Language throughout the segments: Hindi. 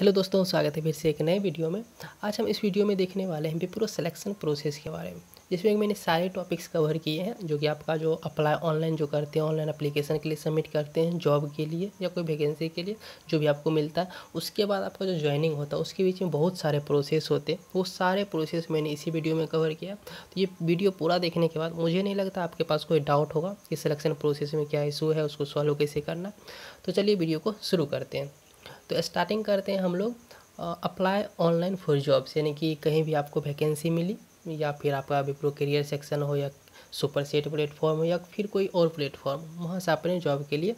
हेलो दोस्तों स्वागत है फिर से एक नए वीडियो में आज हम इस वीडियो में देखने वाले हैं विप्रो सिलेक्शन प्रोसेस के बारे में जिसमें मैंने सारे टॉपिक्स कवर किए हैं जो कि आपका जो अप्लाई ऑनलाइन जो करते हैं ऑनलाइन अप्लीकेशन के लिए सबमिट करते हैं जॉब के लिए या कोई वैकेंसी के लिए जो भी आपको मिलता है उसके बाद आपका जो ज्वाइनिंग होता है उसके बीच में बहुत सारे प्रोसेस होते हैं वो सारे प्रोसेस मैंने इसी वीडियो में कवर किया तो ये वीडियो पूरा देखने के बाद मुझे नहीं लगता आपके पास कोई डाउट होगा कि सिलेक्शन प्रोसेस में क्या इशू है उसको सॉल्व कैसे करना तो चलिए वीडियो को शुरू करते हैं तो स्टार्टिंग करते हैं हम लोग अप्लाई ऑनलाइन फॉर जॉब्स यानी कि कहीं भी आपको वैकेंसी मिली या फिर आपका अभी प्रो करियर सेक्शन हो या सुपर सेट प्लेटफॉर्म या फिर कोई और प्लेटफॉर्म वहाँ से आपने जॉब के लिए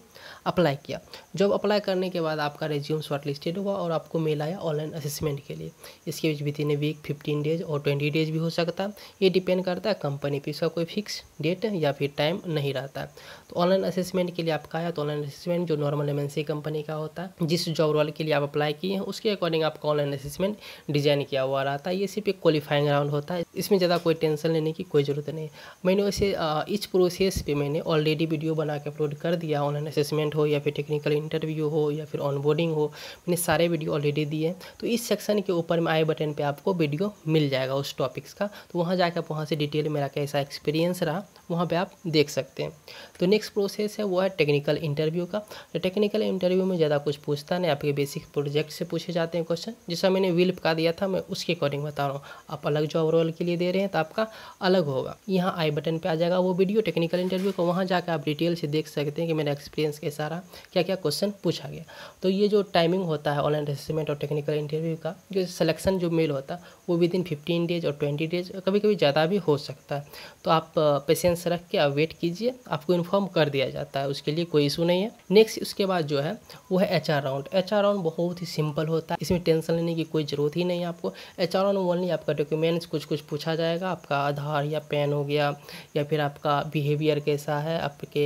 अप्लाई किया जॉब अप्लाई करने के बाद आपका रेज्यूम शॉर्ट लिस्टेड हुआ और आपको मेल आया ऑनलाइन असेसमेंट के लिए इसके बीच within a week fifteen days और ट्वेंटी डेज भी हो सकता है ये डिपेंड करता है कंपनी पर इसका कोई फिक्स डेट या फिर टाइम नहीं रहता तो ऑनलाइन असेसमेंट के लिए आपका आया तो ऑनलाइन असेसमेंट जो नॉर्मल एमएनसी कंपनी का होता है जिस जॉब रोल के लिए आप अप्लाई किए हैं उसके अकॉर्डिंग आपका ऑनलाइन असेसमेंट डिजाइन किया हुआ रहता है ये सिर्फ एक क्वालिफाइंग राउंड होता है इसमें ज़्यादा कोई टेंशन लेने की कोई ज़रूरत नहीं है मैंने वैसे इस प्रोसेस पे मैंने ऑलरेडी वीडियो बना के अपलोड कर दिया ऑनलाइन असेसमेंट हो या फिर टेक्निकल इंटरव्यू हो या फिर ऑनबोर्डिंग हो मैंने सारे वीडियो ऑलरेडी दिए तो इस सेक्शन के ऊपर में आई बटन पर आपको वीडियो मिल जाएगा उस टॉपिक्स का तो वहाँ जाकर आप वहाँ से डिटेल मेरा कैसा एक्सपीरियंस रहा वहाँ पर आप देख सकते हैं तो नेक्स्ट प्रोसेस है वो है टेक्निकल इंटरव्यू का तो टेक्निकल इंटरव्यू में ज़्यादा कुछ पूछता नहीं आपके बेसिक प्रोजेक्ट से पूछे जाते हैं क्वेश्चन जैसा मैंने विल्प का दिया था मैं उसके अकॉर्डिंग बता रहा हूँ आप अलग जॉब रोल के लिए दे रहे हैं तो आपका अलग होगा यहाँ आई बटन पे आ जाएगा वो वीडियो टेक्निकल इंटरव्यू को वहाँ जाकर आप डिटेल से देख सकते हैं कि मेरा एक्सपीरियंस कैसा रहा क्या क्या क्वेश्चन पूछा गया तो ये जो टाइमिंग होता है ऑनलाइन असेसमेंट और टेक्निकल इंटरव्यू का जो सलेक्शन जो मेल होता है वो विद इन फिफ्टीन डेज और ट्वेंटी डेज कभी कभी ज़्यादा भी हो सकता है तो आप पेशेंस रख के आप वेट कीजिए आपको इन्फॉर्म कर दिया जाता है उसके लिए कोई इशू नहीं है नेक्स्ट उसके बाद जो है वो है H R round H R round बहुत ही सिंपल होता है इसमें टेंशन लेने की कोई ज़रूरत ही नहीं है आपको एच आर राउंड ओनली आपका डॉक्यूमेंट्स कुछ कुछ पूछा जाएगा आपका आधार या पेन हो गया या फिर आपका बिहेवियर कैसा है आपके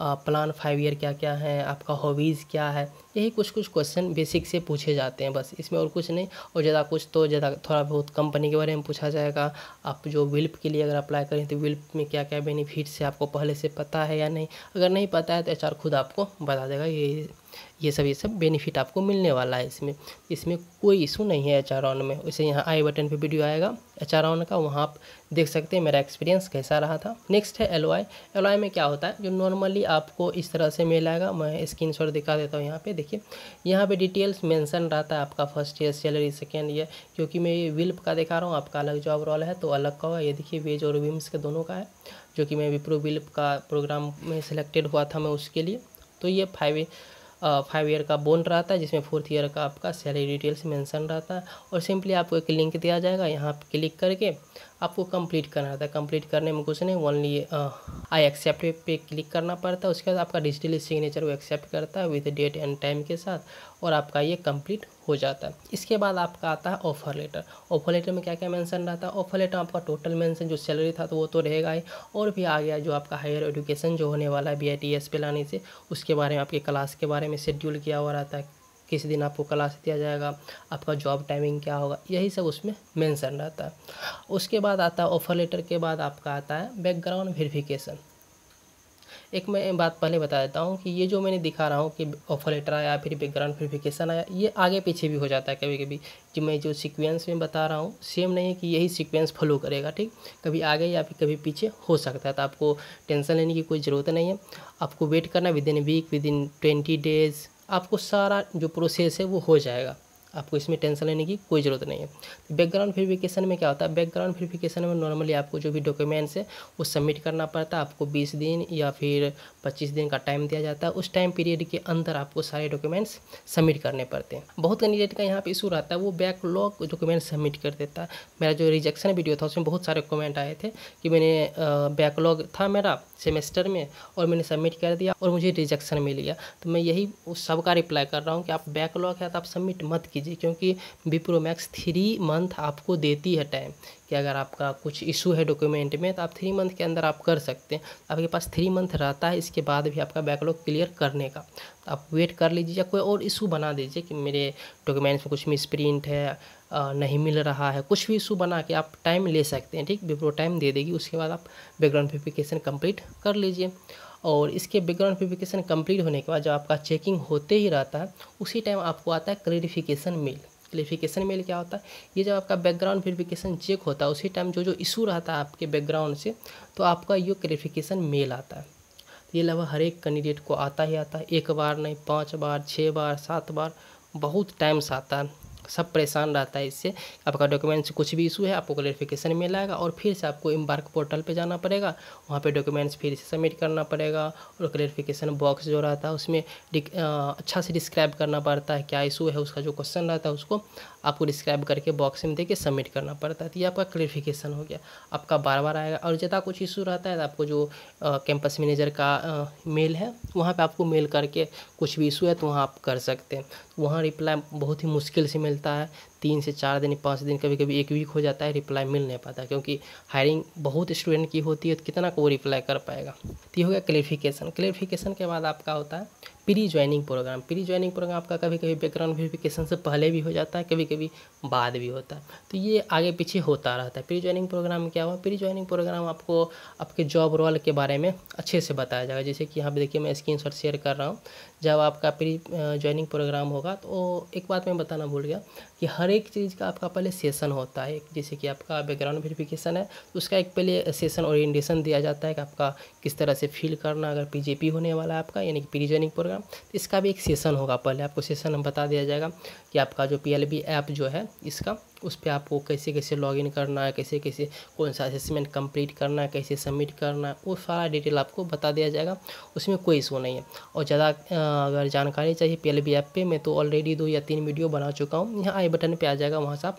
प्लान फाइव ईयर क्या क्या है आपका हॉबीज़ क्या है यही कुछ कुछ क्वेश्चन बेसिक से पूछे जाते हैं बस इसमें और कुछ नहीं और ज़्यादा कुछ तो ज़्यादा थोड़ा बहुत कंपनी के बारे में पूछा जाएगा आप जो विल्प के लिए अगर अप्लाई करें तो विल्प में क्या क्या बेनिफिट्स है आपको पहले से पता है या नहीं अगर नहीं पता है तो एच खुद आपको बता देगा ये ये सब ये सब बेनिफिट आपको मिलने वाला है इसमें इसमें कोई इशू नहीं है एच आर ऑन में वैसे यहाँ आई बटन पे वीडियो आएगा एच आर ऑन का वहाँ आप देख सकते हैं मेरा एक्सपीरियंस कैसा रहा था नेक्स्ट है एल वाई एल वाई में क्या होता है जो नॉर्मली आपको इस तरह से मेल आएगा मैं स्क्रीन शॉट दिखा देता हूँ यहाँ पे देखिए यहाँ पर डिटेल्स मैंसन रहता है आपका first year salary second year क्योंकि मैं ये विल्प का दिखा रहा हूँ आपका अलग जॉब रोल है तो अलग का हुआ ये देखिए वेज और विम्स के दोनों का है जो कि मैं विप्रो विल्प का प्रोग्राम में सेलेक्टेड हुआ था मैं उसके लिए तो ये फाइव फाइव ईयर का बोन रहता है जिसमें फोर्थ ईयर का आपका सैलरी डिटेल्स मेंशन रहता है और सिंपली आपको एक लिंक दिया जाएगा यहाँ क्लिक करके आपको कंप्लीट करना रहता है कंप्लीट करने में कुछ नहीं ओनली आई एक्सेप्ट पे क्लिक करना पड़ता है उसके बाद आपका डिजिटली सिग्नेचर वो एक्सेप्ट करता है विद डेट एंड टाइम के साथ और आपका ये कंप्लीट हो जाता है इसके बाद आपका आता है ऑफर लेटर ऑफर लेटर में क्या क्या मेंशन रहता है ऑफर लेटर आपका टोटल मेंशन जो सैलरी था तो वो तो रहेगा ही और भी आ गया जो आपका हायर एजुकेशन जो होने वाला है बी आई टी एस पे लाने से उसके बारे में आपके क्लास के बारे में शेड्यूल किया हुआ रहता है किस दिन आपको क्लास दिया जाएगा आपका जॉब टाइमिंग क्या होगा यही सब उसमें मेंशन रहता है उसके बाद आता है ऑफर लेटर के बाद आपका आता है बैकग्राउंड वेरिफिकेशन एक मैं बात पहले बता देता हूँ कि ये जो मैंने दिखा रहा हूँ कि ऑफर लेटर आया फिर बैकग्राउंड वेरिफिकेशन आया ये आगे पीछे भी हो जाता है कभी कभी कि मैं जो सीक्वेंस में बता रहा हूँ सेम नहीं है कि यही सीक्वेंस फॉलो करेगा ठीक कभी आगे या फिर कभी पीछे हो सकता है तो आपको टेंशन लेने की कोई ज़रूरत नहीं है आपको वेट करना within week within twenty days आपको सारा जो प्रोसेस है वो हो जाएगा आपको इसमें टेंशन लेने की कोई ज़रूरत नहीं है बैकग्राउंड वेरिफिकेशन में क्या होता है बैकग्राउंड वेरिफिकेशन में नॉर्मली आपको जो भी डॉक्यूमेंट्स है वो सबमिट करना पड़ता है आपको 20 दिन या फिर 25 दिन का टाइम दिया जाता है उस टाइम पीरियड के अंदर आपको सारे डॉक्यूमेंट्स सबमिट करने पड़ते हैं बहुत कैंडिडेट का यहाँ पर इशू रहता है वो बैकलॉग डॉक्यूमेंट सबमिट कर देता है मेरा जो रिजेक्शन वीडियो था उसमें बहुत सारे कॉमेंट आए थे कि मैंने बैकलॉग था मेरा सेमेस्टर में और मैंने सबमिट कर दिया और मुझे रिजेक्शन मिल गया तो मैं यही उस सब का रिप्लाई कर रहा हूँ कि आप बैकलॉग है तो आप सबमिट मत कीजिए क्योंकि विप्रो मैक्स थ्री मंथ आपको देती है टाइम कि अगर आपका कुछ इशू है डॉक्यूमेंट में तो आप थ्री मंथ के अंदर आप कर सकते हैं आपके पास थ्री मंथ रहता है इसके बाद भी आपका बैकलॉग क्लियर करने का तो आप वेट कर लीजिए या कोई और इशू बना दीजिए कि मेरे डॉक्यूमेंट्स में कुछ मिस प्रिंट है नहीं मिल रहा है कुछ भी इशू बना के आप टाइम ले सकते हैं ठीक बिफोर टाइम दे देगी उसके बाद आप बैकग्राउंड वेरिफिकेशन कंप्लीट कर लीजिए और इसके बैकग्राउंड वेरिफिकेशन कंप्लीट होने के बाद जब आपका चेकिंग होते ही रहता है उसी टाइम आपको आता है क्लेरिफिकेशन मेल क्लेरिफिकेशन मेल क्या होता है ये जब आपका बैकग्राउंड वेरिफिकेशन चेक होता है उसी टाइम जो जो इशू रहता है आपके बैकग्राउंड से तो आपका ये क्लेरिफिकेशन मेल आता है ये लगभग हर एक कैंडिडेट को आता ही आता है एक बार नहीं पाँच बार छः बार सात बार बहुत टाइम्स आता है सब परेशान रहता है इससे आपका डॉक्यूमेंट्स कुछ भी इशू है आपको क्लेरिफिकेशन मिलाएगा और फिर से आपको इम्बार्क पोर्टल पर जाना पड़ेगा वहाँ पर डॉक्यूमेंट्स फिर से सबमिट करना पड़ेगा और क्लेरिफिकेशन बॉक्स जो रहता है उसमें अच्छा से डिस्क्राइब करना पड़ता है क्या इशू है उसका जो क्वेश्चन रहता है उसको आपको डिस्क्राइब करके बॉक्स में देके सबमिट करना पड़ता है तो ये आपका क्लेरिफिकेशन हो गया आपका बार बार आएगा और ज़्यादा कुछ इशू रहता है तो आपको जो कैंपस मैनेजर का आ, मेल है वहाँ पे आपको मेल करके कुछ भी इशू है तो वहाँ आप कर सकते हैं वहाँ रिप्लाई बहुत ही मुश्किल से मिलता है 对。तीन से चार दिन पाँच दिन कभी कभी एक वीक हो जाता है रिप्लाई मिल नहीं पाता क्योंकि हायरिंग बहुत स्टूडेंट की होती है तो कितना को वो रिप्लाई कर पाएगा तो ये हो गया क्लेरिफिकेशन क्लेरिफिकेशन के बाद आपका होता है pre joining program pre joining program आपका कभी कभी बैकग्राउंड वेरिफिकेशन से पहले भी हो जाता है कभी कभी बाद भी होता है तो ये आगे पीछे होता रहता है प्री ज्वाइनिंग प्रोग्राम क्या हुआ प्री ज्वाइनिंग प्रोग्राम आपको आपके जॉब रोल के बारे में अच्छे से बताया जाएगा जैसे कि यहाँ पर देखिए मैं स्क्रीन शेयर कर रहा हूँ जब आपका प्री ज्वाइनिंग प्रोग्राम होगा तो एक बात मैं बताना भूल गया कि हर एक चीज़ का आपका पहले सेशन होता है जैसे कि आपका बैकग्राउंड वेरिफिकेशन है तो उसका एक पहले सेशन ओरिएंटेशन दिया जाता है कि आपका किस तरह से फील करना अगर पी होने वाला है आपका यानी कि प्रीजनिंग प्रोग्राम तो इसका भी एक सेशन होगा पहले आपको सेशन हम बता दिया जाएगा कि आपका जो पी ऐप जो है इसका उस पर आपको कैसे कैसे लॉगिन करना है कैसे कैसे कौन सा असेसमेंट कंप्लीट करना है कैसे सबमिट करना है वो सारा डिटेल आपको बता दिया जाएगा उसमें कोई इशू नहीं है और ज़्यादा अगर जानकारी चाहिए पी एल बी ऐप पर मैं तो ऑलरेडी दो या तीन वीडियो बना चुका हूँ यहाँ आई बटन पर आ जाएगा वहाँ से आप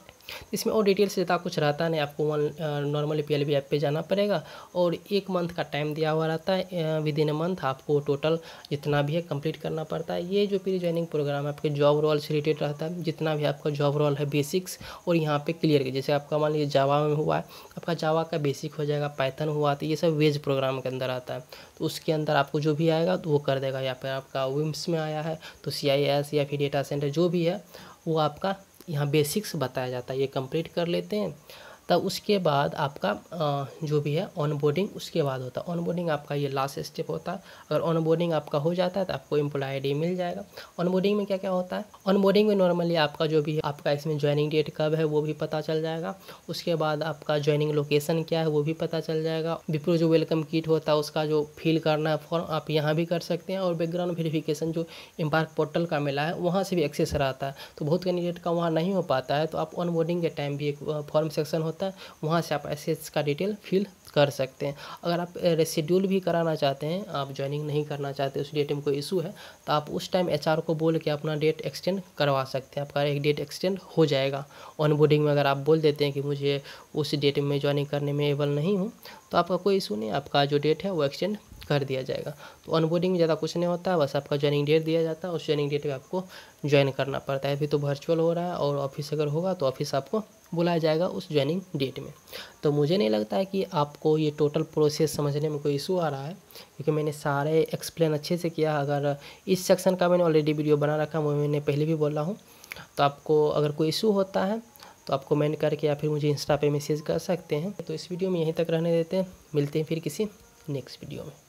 इसमें और डिटेल से ज़्यादा कुछ रहता नहीं आपको one normally P L B app पर जाना पड़ेगा और एक मंथ का टाइम दिया हुआ रहता है विद इन अ मंथ आपको टोटल जितना भी है कंप्लीट करना पड़ता है ये जो प्री ज्वाइनिंग प्रोग्राम है आपके जॉब रोल से रिलेटेड रहता है जितना भी आपका जॉब रोल है बेसिक्स और और यहाँ पे क्लियर जैसे आपका मान लीजिए जावा में हुआ है आपका जावा का बेसिक हो जाएगा पैथन हुआ तो ये सब वेज प्रोग्राम के अंदर आता है तो उसके अंदर आपको जो भी आएगा तो वो कर देगा या फिर आपका विम्स में आया है तो सी या फिर डेटा सेंटर जो भी है वो आपका यहाँ बेसिक्स बताया जाता है ये कंप्लीट कर लेते हैं तब उसके बाद आपका जो भी है ऑनबोर्डिंग उसके बाद होता है ऑनबोर्डिंग आपका ये लास्ट स्टेप होता है अगर ऑनबोर्डिंग आपका हो जाता है तो आपको एम्प्लॉय आई डी मिल जाएगा ऑनबोर्डिंग में क्या क्या होता है ऑनबोर्डिंग में नॉर्मली आपका जो भी है आपका इसमें ज्वाइनिंग डेट कब है वो भी पता चल जाएगा उसके बाद आपका ज्वाइनिंग लोकेशन क्या है वो भी पता चल जाएगा विप्रो जो वेलकम किट होता है उसका जो फिल करना है फॉर्म आप यहाँ भी कर सकते हैं और बैकग्राउंड वेरिफिकेशन जो एम्पार्क पोर्टल का मिला है वहाँ से भी एक्सेस रहता है तो बहुत कैंडिडेट का वहाँ नहीं हो पाता है तो आप ऑनबोर्डिंग के टाइम भी एक फॉर्म सेक्शन होता होता है वहाँ से आप एस का डिटेल फिल कर सकते हैं अगर आप रेसिड्यूल भी कराना चाहते हैं आप ज्वाइनिंग नहीं करना चाहते उस डेट में कोई इशू है तो आप उस टाइम एच को बोल के अपना डेट एक्सटेंड करवा सकते हैं आपका एक डेट एक्सटेंड हो जाएगा ऑनबोर्डिंग में अगर आप बोल देते हैं कि मुझे उस डेट में ज्वाइनिंग करने में एबल नहीं हूँ तो आपका कोई इशू नहीं आपका जो डेट है वो एक्सटेंड कर दिया जाएगा तो अनबोर्डिंग में ज़्यादा कुछ नहीं होता है बस आपका ज्वाइनिंग डेट दिया जाता है उस ज्वाइनिंग डेट पर आपको ज्वाइन करना पड़ता है अभी तो वर्चुअल हो रहा है और ऑफिस अगर होगा तो ऑफिस आपको बुलाया जाएगा उस ज्वाइनिंग डेट में तो मुझे नहीं लगता है कि आपको ये टोटल प्रोसेस समझने में कोई इशू आ रहा है क्योंकि मैंने सारे एक्सप्लेन अच्छे से किया अगर इस सेक्शन का मैंने ऑलरेडी वीडियो बना रखा वो मैंने पहले भी बोला हूँ तो आपको अगर कोई इशू होता है तो आप कमेंट करके या फिर मुझे इंस्टा पे मैसेज कर सकते हैं तो इस वीडियो में यहीं तक रहने देते हैं मिलते हैं फिर किसी नेक्स्ट वीडियो में